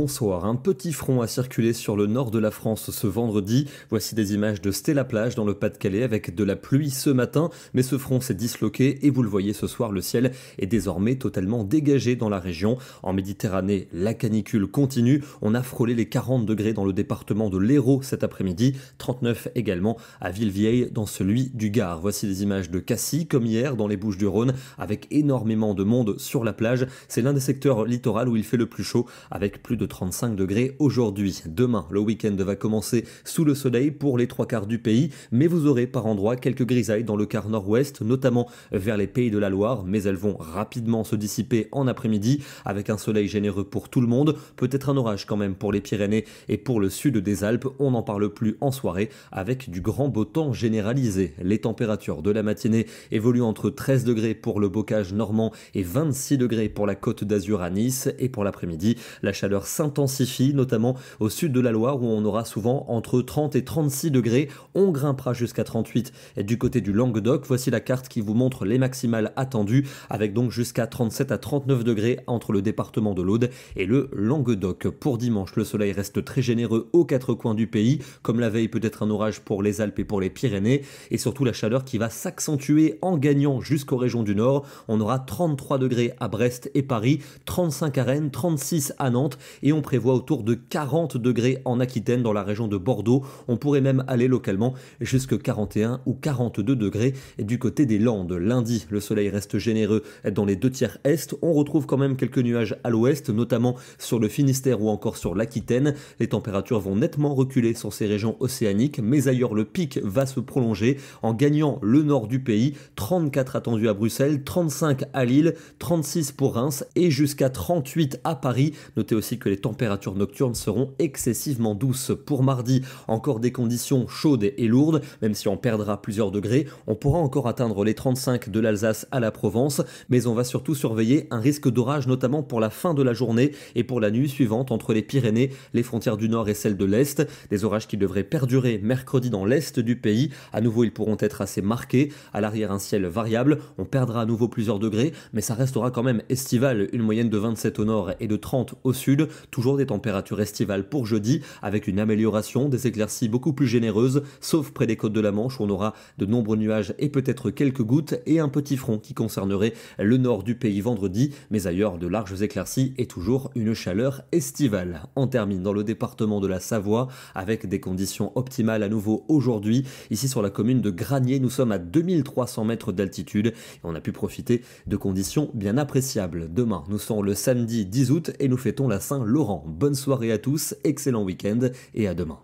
Bonsoir. Un petit front a circulé sur le nord de la France ce vendredi. Voici des images de Stella Plage dans le Pas-de-Calais avec de la pluie ce matin, mais ce front s'est disloqué et vous le voyez ce soir, le ciel est désormais totalement dégagé dans la région. En Méditerranée, la canicule continue. On a frôlé les 40 degrés dans le département de l'Hérault cet après-midi, 39 également à Villevieille dans celui du Gard. Voici des images de Cassis comme hier dans les Bouches-du-Rhône avec énormément de monde sur la plage. C'est l'un des secteurs littoraux où il fait le plus chaud avec plus de 35 degrés aujourd'hui. Demain, le week-end va commencer sous le soleil pour les trois quarts du pays, mais vous aurez par endroits quelques grisailles dans le quart nord-ouest, notamment vers les pays de la Loire, mais elles vont rapidement se dissiper en après-midi avec un soleil généreux pour tout le monde, peut-être un orage quand même pour les Pyrénées et pour le sud des Alpes, on n'en parle plus en soirée avec du grand beau temps généralisé. Les températures de la matinée évoluent entre 13 degrés pour le bocage normand et 26 degrés pour la côte d'Azur à Nice et pour l'après-midi, la chaleur s'intensifie, notamment au sud de la Loire où on aura souvent entre 30 et 36 degrés. On grimpera jusqu'à 38 du côté du Languedoc. Voici la carte qui vous montre les maximales attendues avec donc jusqu'à 37 à 39 degrés entre le département de l'Aude et le Languedoc. Pour dimanche, le soleil reste très généreux aux quatre coins du pays. Comme la veille, peut-être un orage pour les Alpes et pour les Pyrénées. Et surtout la chaleur qui va s'accentuer en gagnant jusqu'aux régions du Nord. On aura 33 degrés à Brest et Paris, 35 à Rennes, 36 à Nantes on prévoit autour de 40 degrés en Aquitaine dans la région de Bordeaux. On pourrait même aller localement jusqu'à 41 ou 42 degrés du côté des Landes. Lundi, le soleil reste généreux dans les deux tiers est. On retrouve quand même quelques nuages à l'ouest, notamment sur le Finistère ou encore sur l'Aquitaine. Les températures vont nettement reculer sur ces régions océaniques, mais ailleurs le pic va se prolonger en gagnant le nord du pays, 34 attendus à Bruxelles, 35 à Lille, 36 pour Reims et jusqu'à 38 à Paris. Notez aussi que les températures nocturnes seront excessivement douces. Pour mardi, encore des conditions chaudes et lourdes, même si on perdra plusieurs degrés, on pourra encore atteindre les 35 de l'Alsace à la Provence, mais on va surtout surveiller un risque d'orage notamment pour la fin de la journée et pour la nuit suivante entre les Pyrénées, les frontières du Nord et celles de l'Est, des orages qui devraient perdurer mercredi dans l'Est du pays. À nouveau, ils pourront être assez marqués, à l'arrière un ciel variable, on perdra à nouveau plusieurs degrés, mais ça restera quand même estival, une moyenne de 27 au nord et de 30 au sud toujours des températures estivales pour jeudi, avec une amélioration, des éclaircies beaucoup plus généreuses, sauf près des côtes de la Manche, où on aura de nombreux nuages et peut-être quelques gouttes, et un petit front qui concernerait le nord du pays vendredi, mais ailleurs de larges éclaircies et toujours une chaleur estivale. On termine dans le département de la Savoie, avec des conditions optimales à nouveau aujourd'hui. Ici sur la commune de Granier, nous sommes à 2300 mètres d'altitude, et on a pu profiter de conditions bien appréciables. Demain, nous sommes le samedi 10 août et nous fêtons la Saint Laurent. Bonne soirée à tous, excellent week-end et à demain.